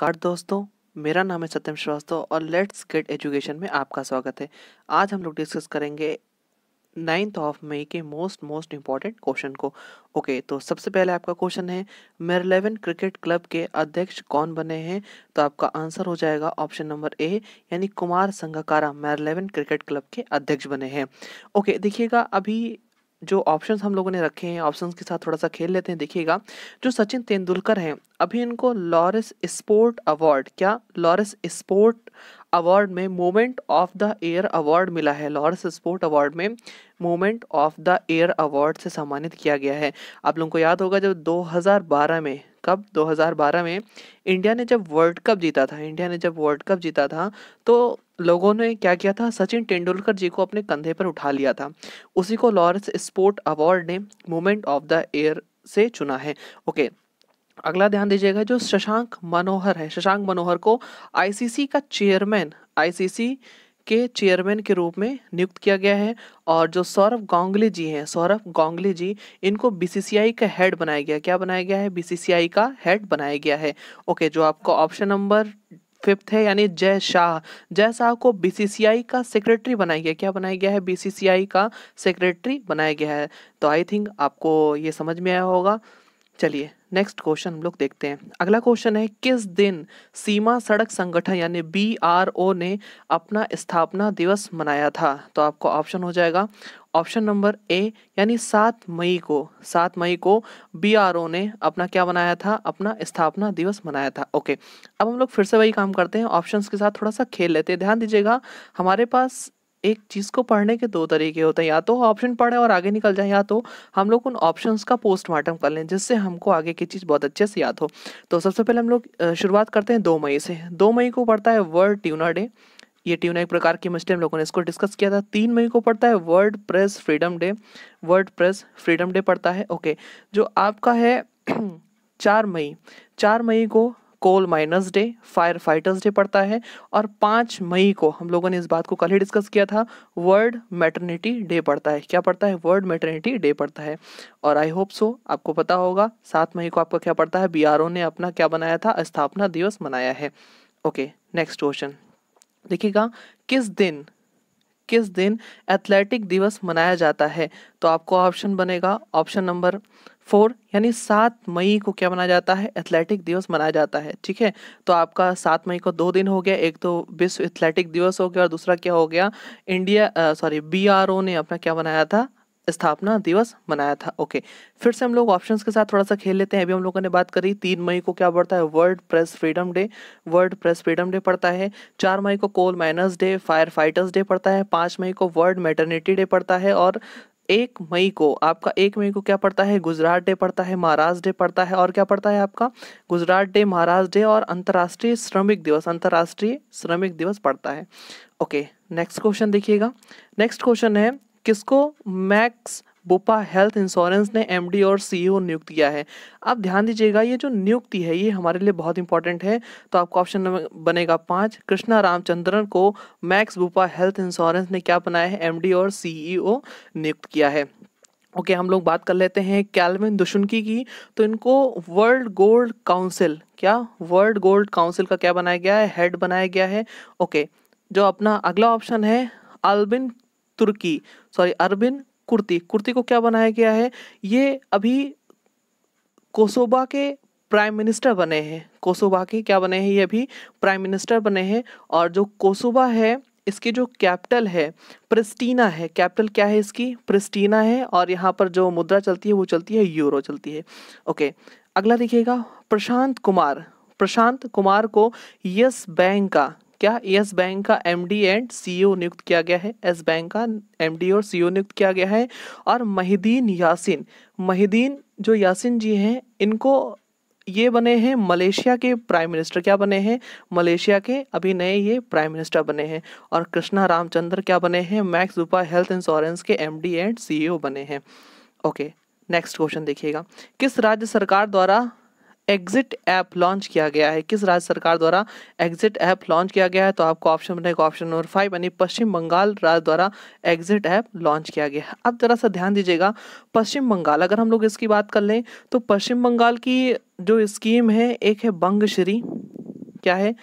नमस्कार दोस्तों मेरा नाम है सत्यम श्रीवास्तव और लेट्स गेट एजुकेशन में आपका स्वागत है आज हम लोग डिस्कस करेंगे नाइन्थ ऑफ मई के मोस्ट मोस्ट इम्पॉर्टेंट क्वेश्चन को ओके okay, तो सबसे पहले आपका क्वेश्चन है मेरलेवन क्रिकेट क्लब के अध्यक्ष कौन बने हैं तो आपका आंसर हो जाएगा ऑप्शन नंबर ए यानी Kumar Sangakkara Marylebone cricket club के अध्यक्ष बने हैं ओके okay, देखिएगा अभी जो ऑप्शंस हम लोगों ने रखे हैं ऑप्शंस के साथ थोड़ा सा खेल लेते हैं देखिएगा जो सचिन तेंदुलकर हैं अभी इनको लॉरिस स्पोर्ट अवार्ड क्या लॉरिस स्पोर्ट अवार्ड में moment of the year award मिला है लॉरिस स्पोर्ट अवार्ड में moment of the year award से सम्मानित किया गया है आप लोगों को याद होगा जब 2012 में कब 2012 में इंडिया ने जब वर्ल्ड कप जीता था इंडिया ने जब वर्ल्ड कप जीता था तो लोगों ने क्या किया था सचिन तेंदुलकर जी को अपने कंधे पर उठा लिया था उसी को लॉरेंस स्पोर्ट अवार्ड ने मोमेंट ऑफ द ईयर से चुना है ओके अगला ध्यान दीजिएगा जो शशांक मनोहर है शशांक मनोहर को आईसीसी का चेयरमैन आईसीसी के चेयरमैन के रूप में नियुक्त किया गया है और जो सौरभ गांगुली जी हैं सौरभ गांगुली जी इनको बीसीसीआई का हेड बनाया गया क्या बनाया गया है बीसीसीआई का हेड बनाया गया है ओके जो आपका ऑप्शन नंबर फिफ्थ है यानी जय शाह जय शाह को बीसीसीआई का सेक्रेटरी बनाया गया क्या बनाया गया है बीसीसीआई का सेक्रेटरी बनाया गया है तो आई थिंक आपको ये समझ में आया होगा चलिए नेक्स्ट क्वेश्चन हम लोग देखते हैं अगला क्वेश्चन है किस दिन सीमा सड़क संगठन यानी बी आर ओ ने अपना स्थापना दिवस मनाया था तो आपको ऑप्शन हो जाएगा ऑप्शन नंबर ए यानी सात मई को सात मई को बी आर ओ ने अपना क्या बनाया था अपना स्थापना दिवस मनाया था ओके अब हम लोग फिर से वही काम करते हैं ऑप्शंस के साथ थोड़ा सा खेल लेते हैं ध्यान दीजिएगा हमारे पास एक चीज़ को पढ़ने के दो तरीके होते हैं या तो ऑप्शन पढ़ें और आगे निकल जाए या तो हम लोग उन ऑप्शन का पोस्टमार्टम कर लें जिससे हमको आगे की चीज़ बहुत अच्छे से याद हो तो सबसे पहले हम लोग शुरुआत करते हैं दो मई से दो मई को पड़ता है वर्ल्ड ट्यूनर डे ये ट्यूना एक प्रकार की मिस्टेक हम लोगों ने इसको डिस्कस किया था तीन मई को पड़ता है world press freedom day world press freedom day पड़ता है ओके जो आपका है चार मई चार मई को coal miners day fire fighters day पड़ता है और पाँच मई को हम लोगों ने इस बात को कल ही डिस्कस किया था वर्ल्ड मेटर्निटी डे पड़ता है क्या पड़ता है वर्ल्ड मेटर्निटी डे पड़ता है और आई होप सो आपको पता होगा सात मई को आपका क्या पड़ता है बी ने अपना क्या बनाया था स्थापना दिवस मनाया है ओके नेक्स्ट क्वेश्चन देखिएगा किस दिन किस दिन एथलेटिक दिवस मनाया जाता है तो आपको ऑप्शन बनेगा ऑप्शन नंबर फोर यानी सात मई को क्या मनाया जाता है एथलेटिक दिवस मनाया जाता है ठीक है तो आपका सात मई को दो दिन हो गया एक तो विश्व एथलेटिक दिवस हो गया और दूसरा क्या हो गया इंडिया सॉरी बी ने अपना क्या मनाया था स्थापना दिवस मनाया था ओके फिर से हम लोग ऑप्शन के साथ थोड़ा सा खेल लेते हैं अभी हम लोगों ने बात करी तीन मई को क्या पड़ता है world press freedom day world press freedom day पड़ता है चार मई को coal miners day fire fighters day पड़ता है पाँच मई को वर्ल्ड मेटर्निटी डे पड़ता है और एक मई को आपका एक मई को क्या पड़ता है गुजरात डे पड़ता है महाराज डे पड़ता है और क्या पड़ता है आपका गुजरात डे महाराज डे और अंतर्राष्ट्रीय श्रमिक दिवस अंतर्राष्ट्रीय श्रमिक दिवस पड़ता है ओके नेक्स्ट क्वेश्चन देखिएगा नेक्स्ट क्वेश्चन है किसको मैक्स बोपा हेल्थ इंश्योरेंस ने एमडी और सीईओ e नियुक्त किया है अब ध्यान दीजिएगा ये जो नियुक्ति है ये हमारे लिए बहुत इंपॉर्टेंट है तो आपका ऑप्शन बनेगा पाँच कृष्णा रामचंद्रन को मैक्स बुपा हेल्थ इंश्योरेंस ने क्या बनाया है एमडी और सीईओ e नियुक्त किया है ओके हम लोग बात कर लेते हैं कैलविन दुशुनकी की तो इनको वर्ल्ड गोल्ड काउंसिल क्या वर्ल्ड गोल्ड काउंसिल का क्या बनाया गया है हेड बनाया गया है ओके जो अपना अगला ऑप्शन है अलबिन तुर्की सॉरी अरबिन कुर्ती कुर्ती को क्या बनाया गया है ये अभी कोसोबा के प्राइम मिनिस्टर बने हैं कोसोबा के क्या बने हैं ये अभी प्राइम मिनिस्टर बने हैं और जो कोसोबा है इसकी जो कैपिटल है प्रिस्टीना है कैपिटल क्या है इसकी प्रिस्टीना है और यहाँ पर जो मुद्रा चलती है वो चलती है यूरो चलती है ओके अगला देखिएगा प्रशांत कुमार प्रशांत कुमार को यस बैंक का क्या यस बैंक का एमडी एंड सीईओ नियुक्त किया गया है यस बैंक का एमडी और सीईओ e नियुक्त किया गया है और महिदीन यासिन महिदीन जो यासिन जी हैं इनको ये बने हैं मलेशिया के प्राइम मिनिस्टर क्या बने हैं मलेशिया के अभी नए ये प्राइम मिनिस्टर बने हैं और कृष्णा रामचंद्र क्या बने हैं मैक्स रूपा हेल्थ इंश्योरेंस के एमडी एंड सीईओ बने हैं ओके नेक्स्ट क्वेश्चन देखिएगा किस राज्य सरकार द्वारा एग्जिट ऐप लॉन्च किया गया है किस राज्य सरकार द्वारा एग्जिट ऐप लॉन्च किया गया है तो आपको ऑप्शन बनेगा ऑप्शन नंबर फाइव यानी पश्चिम बंगाल राज्य द्वारा एग्जिट ऐप लॉन्च किया गया है अब जरा सा ध्यान दीजिएगा पश्चिम बंगाल अगर हम लोग इसकी बात कर लें तो पश्चिम बंगाल की जो स्कीम है एक है बंगश्री क्या है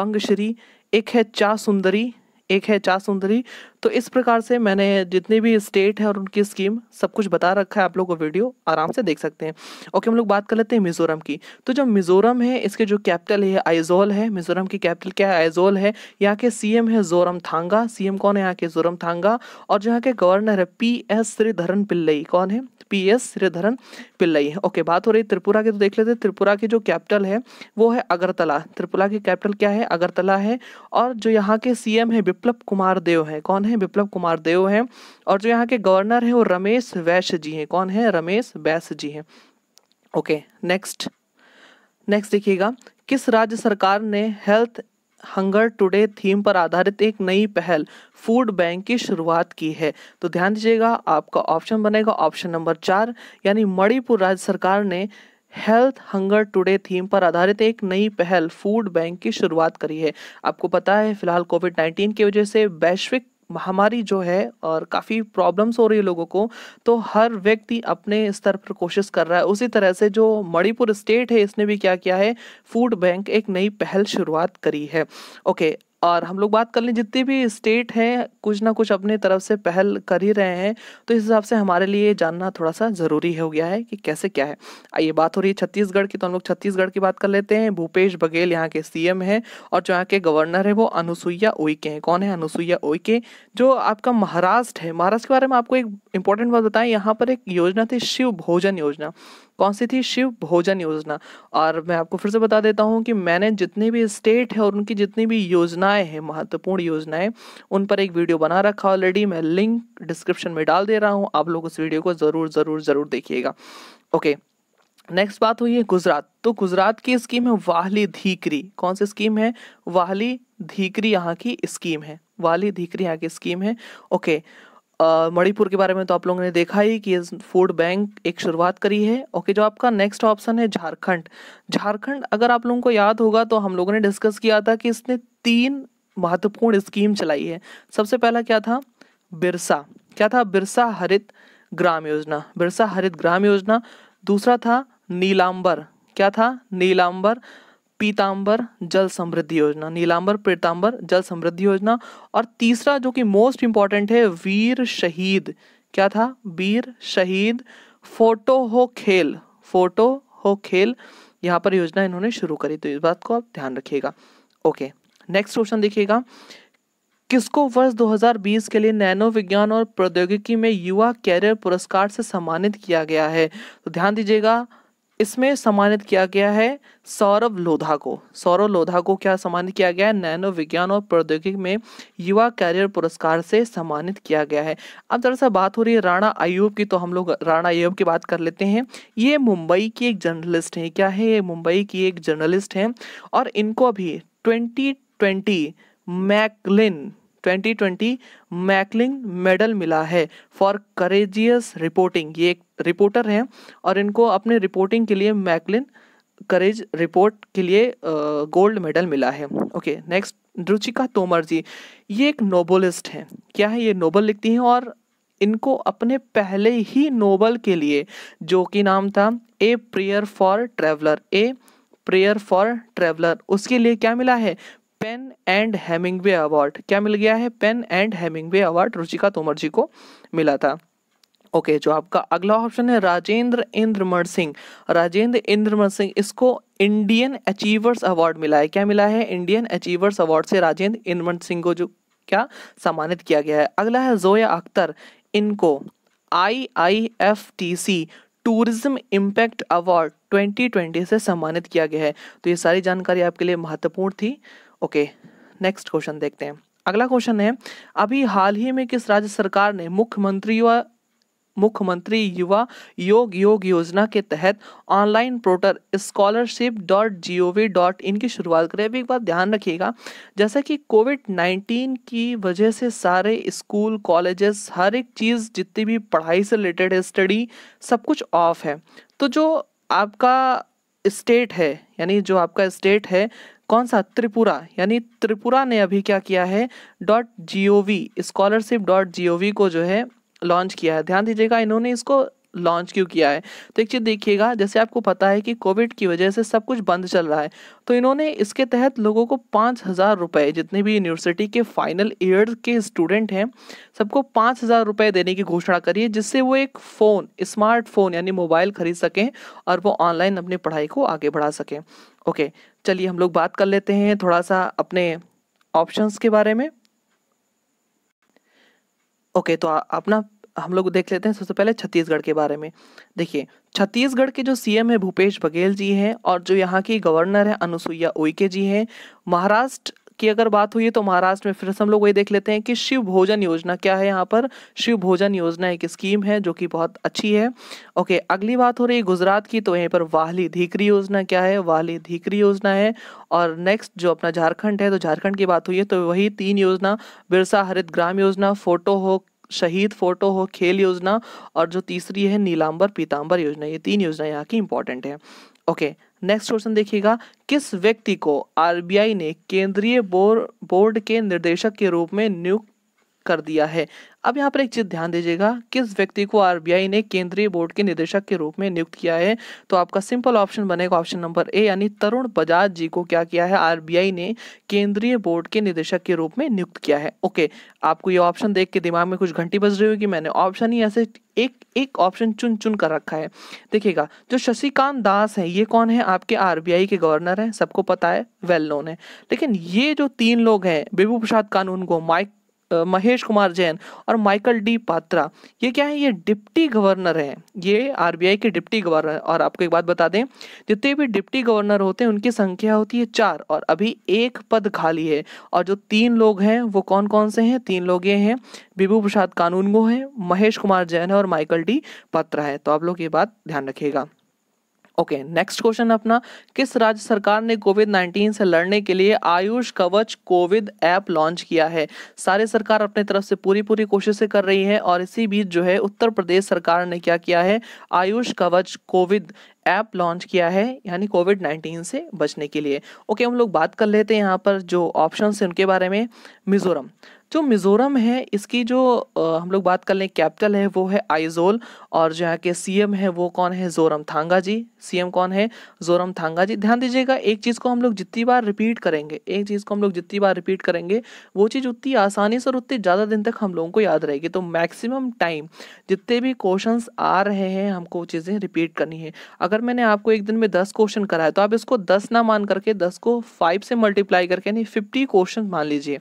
बंगश्री एक है चा सुंदरी एक है चा सुंदरी तो इस प्रकार से मैंने जितने भी स्टेट है और उनकी स्कीम सब कुछ बता रखा है आप लोग को वीडियो आराम से देख सकते हैं ओके हम लोग बात कर लेते हैं मिजोरम की तो जो मिजोरम है इसके जो कैपिटल है आइजोल है मिजोरम की कैपिटल क्या है आइजोल है यहाँ के सी है जोरम थांगा सी कौन है यहाँ के जोरम थांगा और जो यहाँ के गवर्नर है पी एस श्रीधरन पिल्लई कौन है P S Sreedharan Pillai okay बात हो रही त्रिपुरा की तो देख लेते हैं त्रिपुरा की जो कैपिटल है वो है अगरतला त्रिपुरा की कैपिटल क्या है अगरतला है और जो यहाँ के सीएम है विप्लव कुमार देव है कौन है हैं विप्लव कुमार देव हैं और जो यहाँ के गवर्नर हैं वो रमेश वैश्य जी हैं कौन है रमेश वैश्य जी हैं ओके नेक्स्ट नेक्स्ट देखिएगा किस राज्य सरकार ने हेल्थ हंगर टुडे थीम पर आधारित एक नई पहल फूड बैंक की शुरुआत की है तो ध्यान दीजिएगा आपका ऑप्शन बनेगा ऑप्शन नंबर चार यानी मणिपुर राज्य सरकार ने हेल्थ हंगर टुडे थीम पर आधारित एक नई पहल फूड बैंक की शुरुआत करी है आपको पता है फिलहाल कोविड 19 की वजह से वैश्विक महामारी जो है और काफ़ी प्रॉब्लम्स हो रही है लोगों को तो हर व्यक्ति अपने स्तर पर कोशिश कर रहा है उसी तरह से जो मणिपुर स्टेट है इसने भी क्या किया है फूड बैंक एक नई पहल शुरुआत करी है ओके और हम लोग बात कर लें जितने भी स्टेट हैं कुछ ना कुछ अपने तरफ से पहल कर ही रहे हैं तो इस हिसाब से हमारे लिए जानना थोड़ा सा ज़रूरी हो गया है कि कैसे क्या है आइए बात हो रही है छत्तीसगढ़ की तो हम लोग छत्तीसगढ़ की बात कर लेते हैं भूपेश बघेल यहाँ के सीएम एम और जो यहाँ के गवर्नर है वो अनुसुईया उइके हैं कौन है अनुसुईया उइके जो आपका महाराष्ट्र है महाराष्ट्र के बारे में आपको एक इम्पोर्टेंट बात बताएं यहाँ पर एक योजना थी शिव भोजन योजना कौन सी थी शिव भोजन योजना और मैं आपको फिर से बता देता हूँ कि मैंने जितने भी स्टेट है और उनकी जितनी भी योजनाएं हैं महत्वपूर्ण योजनाएं उन पर एक वीडियो बना रखा ऑलरेडी मैं लिंक डिस्क्रिप्शन में डाल दे रहा हूँ आप लोग उस वीडियो को ज़रूर ज़रूर ज़रूर देखिएगा ओके नेक्स्ट बात हुई है गुजरात तो गुजरात की स्कीम है वाहली धीकरी कौन सी स्कीम है वाहली धीकरी यहाँ की स्कीम है वाहली धीकरी यहाँ की स्कीम है ओके मणिपुर के बारे में तो आप लोगों ने देखा ही कि फूड बैंक एक शुरुआत करी है ओके जो आपका नेक्स्ट ऑप्शन है झारखंड झारखंड अगर आप लोगों को याद होगा तो हम लोगों ने डिस्कस किया था कि इसने तीन महत्वपूर्ण स्कीम चलाई है सबसे पहला क्या था बिरसा क्या था बिरसा हरित ग्राम योजना बिरसा हरित ग्राम योजना दूसरा था नीलाम्बर क्या था नीलाम्बर पीताम्बर जल समृद्धि योजना नीलांबर पीताम्बर जल समृद्धि योजना और तीसरा जो कि मोस्ट इंपॉर्टेंट है वीर शहीद क्या था वीर शहीद फोटो हो खेल फोटो हो खेल यहाँ पर योजना इन्होंने शुरू करी तो इस बात को आप ध्यान रखिएगा ओके नेक्स्ट क्वेश्चन देखिएगा किसको वर्ष 2020 के लिए नैनो विज्ञान और प्रौद्योगिकी में युवा कैरियर पुरस्कार से सम्मानित किया गया है तो ध्यान दीजिएगा इसमें सम्मानित किया गया है सौरभ लोधा को सौरभ लोधा को क्या सम्मानित किया गया है नैनो विज्ञान और प्रौद्योगिकी में युवा कैरियर पुरस्कार से सम्मानित किया गया है अब जरा सा बात हो रही है राणा अयूब की तो हम लोग राणा अयूब की बात कर लेते हैं ये मुंबई की एक जर्नलिस्ट हैं क्या है ये मुंबई की एक जर्नलिस्ट हैं और इनको अभी ट्वेंटी ट्वेंटी मैकलिन 2020 मैकलिंग मेडल मिला है फॉर करेजियस रिपोर्टिंग ये एक रिपोर्टर हैं और इनको अपने रिपोर्टिंग के लिए मैकलिन करेज रिपोर्ट के लिए गोल्ड मेडल मिला है ओके नेक्स्ट रुचिका तोमर जी ये एक नोबलिस्ट हैं क्या है ये नोबल लिखती हैं और इनको अपने पहले ही नोबल के लिए जो कि नाम था a prayer for traveller a prayer for traveller उसके लिए क्या मिला है पेन एंड हेमिंगवे अवार्ड क्या मिल गया है PEN and Hemingway award Ruchika Tomar ji को मिला था ओके okay, जो आपका अगला ऑप्शन है राजेंद्र इंद्रमण सिंह राजेंद्र इंद्रमण सिंह इसको इंडियन अचीवर्स अवार्ड मिला है क्या मिला है इंडियन अचीवर्स अवार्ड से राजेंद्र इंद्रमण सिंह को जो क्या सम्मानित किया गया है अगला है जोया अख्तर इनको I I F T C tourism impact award 2020 से सम्मानित किया गया है तो ये सारी जानकारी आपके लिए महत्वपूर्ण थी ओके नेक्स्ट क्वेश्चन देखते हैं अगला क्वेश्चन है अभी हाल ही में किस राज्य सरकार ने मुख्यमंत्री व मुख्यमंत्री युवा योग योग योजना के तहत online portal scholarship dot G O V dot in की शुरुआत करें अभी एक बात ध्यान रखिएगा जैसे कि कोविड नाइन्टीन की वजह से सारे स्कूल कॉलेजेस हर एक चीज़ जितनी भी पढ़ाई से रिलेटेड है स्टडी सब कुछ ऑफ है तो जो आपका स्टेट है यानी जो आपका स्टेट है कौन सा त्रिपुरा यानी त्रिपुरा ने अभी क्या किया है dot G O V scholarship dot G O V को जो है लॉन्च किया है ध्यान दीजिएगा इन्होंने इसको लॉन्च क्यों किया है तो एक चीज़ देखिएगा जैसे आपको पता है कि कोविड की वजह से सब कुछ बंद चल रहा है तो इन्होंने इसके तहत लोगों को पाँच हज़ार रुपये जितने भी यूनिवर्सिटी के फाइनल ईयर के स्टूडेंट हैं सबको पाँच हज़ार रुपये देने की घोषणा करी है जिससे वो एक फ़ोन स्मार्टफोन यानी मोबाइल खरीद सकें और वो ऑनलाइन अपनी पढ़ाई को आगे बढ़ा सकें ओके चलिए हम लोग बात कर लेते हैं थोड़ा सा अपने ऑप्शंस के बारे में ओके तो अपना हम लोग देख लेते हैं सबसे पहले छत्तीसगढ़ के बारे में देखिए छत्तीसगढ़ के जो सीएम है भूपेश बघेल जी हैं और जो यहाँ की गवर्नर है अनुसुईया उइके जी हैं महाराष्ट्र की अगर बात हुई तो महाराष्ट्र में फिर से हम लोग वही देख लेते हैं कि शिव भोजन योजना क्या है यहाँ पर शिव भोजन योजना एक स्कीम है जो कि बहुत अच्छी है ओके अगली बात हो रही है गुजरात की तो यहीं पर वाहली धीकरी योजना क्या है वाहली धीकरी योजना है और नेक्स्ट जो अपना झारखंड है तो झारखंड की बात हुई है तो वही तीन योजना बिरसा हरित ग्राम योजना फोटो हो शहीद फोटो हो खेल योजना और जो तीसरी है नीलांबर पीतांबर योजना ये तीन योजना यहाँ की इंपॉर्टेंट है ओके नेक्स्ट क्वेश्चन देखिएगा किस व्यक्ति को आरबीआई ने केंद्रीय बोर्ड बोर्ड के निर्देशक के रूप में नियुक्त कर दिया है अब यहाँ पर एक चीज ध्यान दीजिएगा किस व्यक्ति को आरबीआई ने केंद्रीय बोर्ड के निदेशक के रूप में नियुक्त किया है तो आपका सिंपल ऑप्शन बनेगा ऑप्शन नंबर ए यानी तरुण बजाज जी को क्या किया है आरबीआई ने केंद्रीय बोर्ड के निदेशक के रूप में नियुक्त किया है ओके आपको ये ऑप्शन देख के दिमाग में कुछ घंटी बज रही होगी मैंने ऑप्शन ही ऐसे एक एक ऑप्शन चुन चुन कर रखा है देखिएगा जो शशिकांत दास है ये कौन है आपके आरबीआई के गवर्नर हैं सबको पता है वेल नोन है लेकिन ये जो तीन लोग हैं बेबू प्रसाद कानून को माइक महेश कुमार जैन और माइकल डी पात्रा ये क्या है ये डिप्टी गवर्नर हैं ये आरबीआई के डिप्टी गवर्नर और आपको एक बात बता दें जितने भी डिप्टी गवर्नर होते हैं उनकी संख्या होती है चार और अभी एक पद खाली है और जो तीन लोग हैं वो कौन कौन से हैं तीन लोग ये हैं विभू प्रसाद कानूनगो हैं महेश कुमार जैन है और माइकल डी पात्रा है तो आप लोग ये बात ध्यान रखिएगा ओके नेक्स्ट क्वेश्चन अपना किस राज्य सरकार ने कोविड 19 से लड़ने के लिए आयुष कवच कोविड ऐप लॉन्च किया है सारे सरकार अपने तरफ से पूरी पूरी कोशिशें कर रही है और इसी बीच जो है उत्तर प्रदेश सरकार ने क्या किया है आयुष कवच कोविड ऐप लॉन्च किया है यानी कोविड 19 से बचने के लिए ओके हम लोग बात कर लेते हैं यहाँ पर जो ऑप्शन है उनके बारे में मिजोरम जो मिज़ोरम है इसकी जो आ, हम लोग बात कर लें कैपिटल है वो है आइजोल और जो यहाँ के सीएम है वो कौन है जोरम थांगा जी सीएम कौन है जोरम थांगा जी ध्यान दीजिएगा एक चीज़ को हम लोग जितनी बार रिपीट करेंगे एक चीज़ को हम लोग जितनी बार रिपीट करेंगे वो चीज़ उतनी आसानी से और उतनी ज़्यादा दिन तक हम लोगों को याद रहेगी तो मैक्सिमम टाइम जितने भी क्वेश्चन आ रहे हैं हमको चीज़ें रिपीट करनी है अगर मैंने आपको एक दिन में दस क्वेश्चन कराया तो आप इसको दस ना मान करके दस को फाइव से मल्टीप्लाई करके यानी फिफ्टी क्वेश्चन मान लीजिए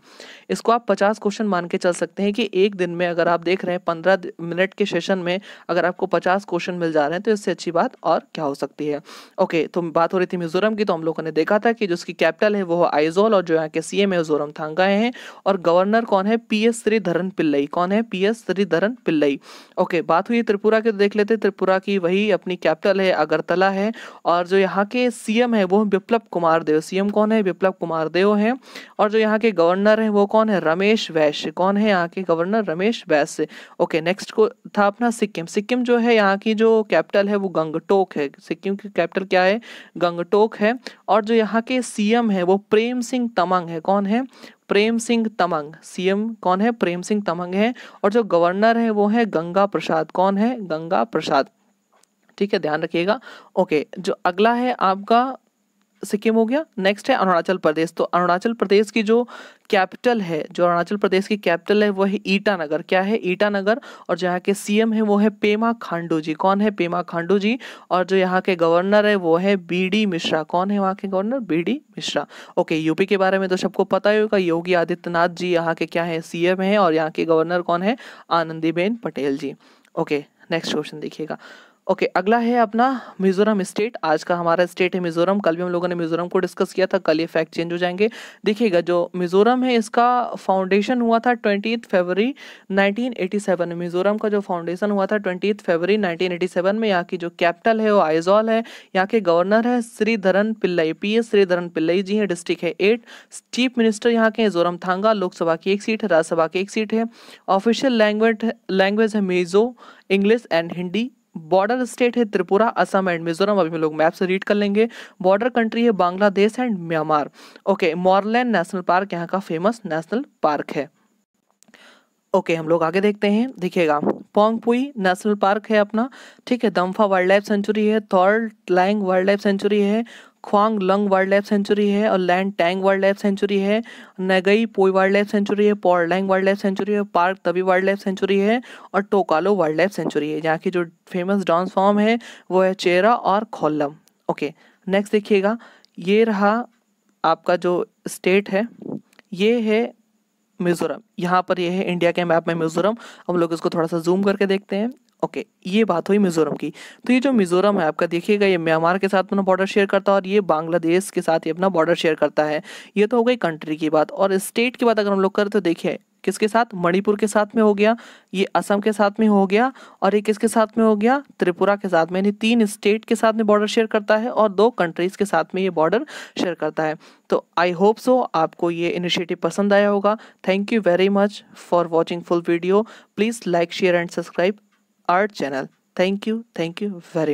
इसको आप पचास एडवांस क्वेश्चन मान के चल सकते हैं कि एक दिन में अगर आप देख रहे हैं पंद्रह मिनट के सेशन में अगर आपको पचास क्वेश्चन मिल जा रहे हैं तो इससे अच्छी बात और क्या हो सकती है ओके तो बात हो रही थी मिजोरम की तो हम लोगों ने देखा था कि जो उसकी कैपिटल है वो आइजोल और जो यहाँ के सीएम है जोरम थांगाए हैं और गवर्नर कौन है पी एस श्रीधरन पिल्लई कौन है P S Sreedharan Pillai okay बात हुई त्रिपुरा की तो देख लेते त्रिपुरा की वही अपनी कैपिटल है अगरतला है और जो यहाँ के सीएम है वो विप्लव कुमार देव सीएम कौन है विप्लव कुमार देव है और जो यहाँ के गवर्नर है वो कौन है रमेश रमेश वैश्य कौन है यहाँ के गवर्नर रमेश वैश्य ओके नेक्स्ट को था अपना सिक्किम सिक्किम जो है यहाँ की जो कैपिटल है वो गंगटोक है सिक्किम की कैपिटल क्या है गंगटोक है और जो यहाँ के सीएम है वो प्रेम सिंह तमंग है कौन है प्रेम सिंह तमंग सीएम कौन है प्रेम सिंह तमंग है और जो गवर्नर है वो है गंगा प्रसाद कौन है गंगा प्रसाद ठीक है ध्यान रखिएगा ओके जो अगला है आपका सिक्किम हो गया नेक्स्ट है अरुणाचल प्रदेश तो अरुणाचल प्रदेश की जो कैपिटल है जो अरुणाचल प्रदेश की कैपिटल है वो है ईटानगर क्या है ईटानगर और जहाँ के सीएम है वो है पेमा खांडू जी कौन है पेमा खांडू जी और जो यहाँ के गवर्नर है वो है बी डी मिश्रा कौन है वहाँ के governor B D Mishra okay UP के बारे में तो सबको पता ही होगा योगी आदित्यनाथ जी यहाँ के क्या है सीएम है और यहाँ के गवर्नर कौन है Anandiben Patel ji okay next question देखिएगा ओके okay, अगला है अपना मिजोरम स्टेट आज का हमारा स्टेट है मिजोरम कल भी हम लोगों ने मिजोरम को डिस्कस किया था कल ये फैक्ट चेंज हो जाएंगे देखिएगा जो मिजोरम है इसका फाउंडेशन हुआ था ट्वेंटी फरवरी 1987 मिजोरम का जो फाउंडेशन हुआ था ट्वेंटी फरवरी 1987 में यहाँ की जो कैपिटल है वो आइजॉल है यहाँ के गवर्नर है श्रीधरन पिल्लई पी एस श्रीधरन पिल्लई जी हैं डिस्ट्रिक्ट है एट चीफ मिनिस्टर यहाँ के जोरम थांगा लोकसभा की एक सीट है राज्यसभा की एक सीट है ऑफिशियल लैंग्वेज लैंग्वेज है Mizo English and Hindi border state है त्रिपुरा असम एंड मिजोरम अभी हम लोग मैप से रीड कर लेंगे बॉर्डर कंट्री है Bangladesh and Myanmar okay Murlen national park यहाँ का फेमस नेशनल पार्क है ओके okay, हम लोग आगे देखते हैं देखिएगा पोंगपुई नेशनल पार्क है अपना ठीक है दम्फा वाइल्ड लाइफ सेंचुरी है Thorangtlang wildlife sanctuary है Khawnglung wildlife sanctuary है और Lengteng wildlife sanctuary है Ngengpui wildlife sanctuary है लैंग वाइल्ड लाइफ सेंचुरी है पार्क तभी वाइल्ड लाइफ सेंचुरी है और टोकालो वाइल्ड लाइफ सेंचुरी है यहाँ की जो फेमस डांस फॉर्म है वो है चेरा और खोलम ओके नेक्स्ट देखिएगा ये रहा आपका जो स्टेट है ये है मिज़ोरम यहाँ पर यह है इंडिया के मैप में मिज़ोरम हम लोग इसको थोड़ा सा जूम करके देखते हैं ओके ये बात हुई मिजोरम की तो ये जो मिजोरम है आपका देखिएगा ये म्यांमार के साथ अपना बॉर्डर शेयर करता है और ये बांग्लादेश के साथ ये अपना बॉर्डर शेयर करता है ये तो हो गई कंट्री की बात और स्टेट की बात अगर हम लोग करें तो देखिए किसके साथ मणिपुर के साथ में हो गया ये असम के साथ में हो गया और ये किसके साथ में हो गया त्रिपुरा के साथ में यानी तीन स्टेट के साथ में बॉर्डर शेयर करता है और दो कंट्रीज़ के साथ में ये बॉर्डर शेयर करता है तो आई होप सो आपको ये इनिशिएटिव पसंद आया होगा thank you very much for watching full video please like share and subscribe Our channel. Thank you. Thank you very much.